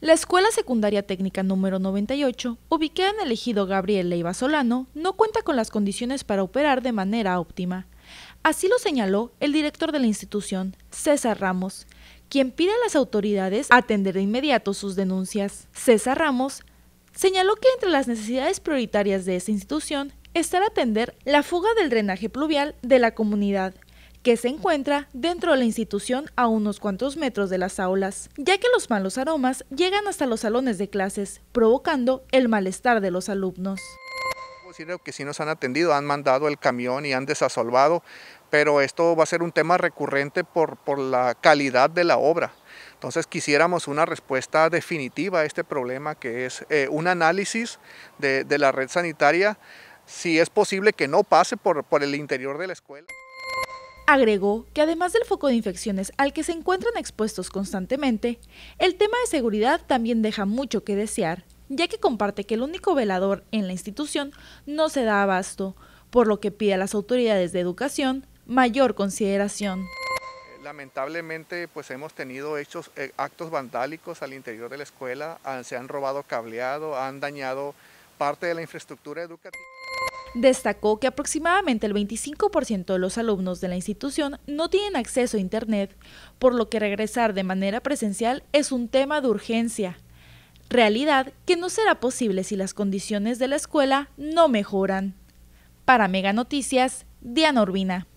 La Escuela Secundaria Técnica número 98, ubicada en el ejido Gabriel Leiva Solano, no cuenta con las condiciones para operar de manera óptima. Así lo señaló el director de la institución, César Ramos, quien pide a las autoridades atender de inmediato sus denuncias. César Ramos señaló que entre las necesidades prioritarias de esta institución estará atender la fuga del drenaje pluvial de la comunidad, que se encuentra dentro de la institución a unos cuantos metros de las aulas, ya que los malos aromas llegan hasta los salones de clases, provocando el malestar de los alumnos que sí nos han atendido, han mandado el camión y han desasolvado, pero esto va a ser un tema recurrente por, por la calidad de la obra. Entonces quisiéramos una respuesta definitiva a este problema que es eh, un análisis de, de, la red sanitaria, si es posible que no pase por, por el interior de la escuela. Agregó que además del foco de infecciones al que se encuentran expuestos constantemente, el tema de seguridad también deja mucho que desear, ya que comparte que el único velador en la institución no se da abasto, por lo que pide a las autoridades de educación mayor consideración. Lamentablemente, pues hemos tenido hechos, eh, actos vandálicos al interior de la escuela, ah, se han robado cableado, han dañado parte de la infraestructura educativa. Destacó que aproximadamente el 25% de los alumnos de la institución no tienen acceso a Internet, por lo que regresar de manera presencial es un tema de urgencia, realidad que no será posible si las condiciones de la escuela no mejoran. Para Mega Noticias, Diana Urbina.